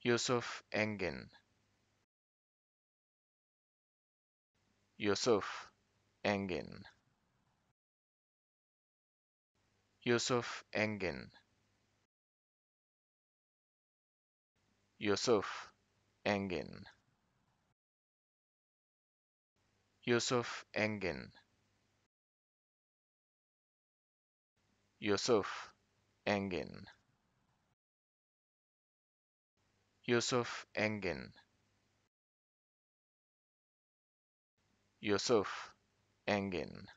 Yusuf Engin Yusuf Engin Yusuf Engin Yusuf Engin Yusuf Engin Yusuf Engin Yusuf Engin Yusuf Engin